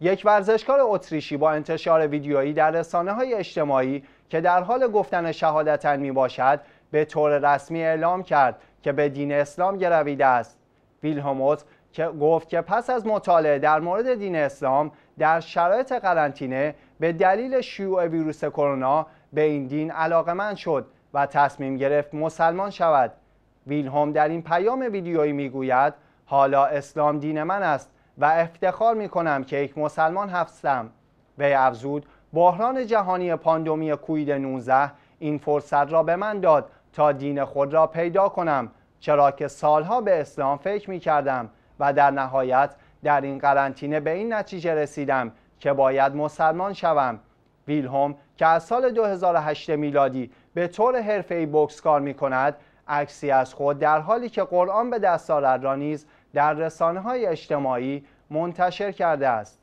یک ورزشکار اتریشی با انتشار ویدیویی در رسانه های اجتماعی که در حال گفتن شهادتن می باشد به طور رسمی اعلام کرد که به دین اسلام گرویده است. ویلهموت که گفت که پس از مطالعه در مورد دین اسلام در شرایط قرنطینه به دلیل شیوع ویروس کرونا به این دین من شد و تصمیم گرفت مسلمان شود. ویلهم در این پیام ویدیویی گوید حالا اسلام دین من است و افتخار می کنم که یک مسلمان هستم وی افزود بحران جهانی پاندومی کوید 19 این فرصت را به من داد تا دین خود را پیدا کنم چرا که سالها به اسلام فکر می کردم و در نهایت در این قرنطینه به این نتیجه رسیدم که باید مسلمان شوم ویلهوم که از سال 2008 میلادی به طور حرفه‌ای بوکس کار می کند عکسی از خود در حالی که قرآن به دستار را نیز در رسانه های اجتماعی منتشر کرده است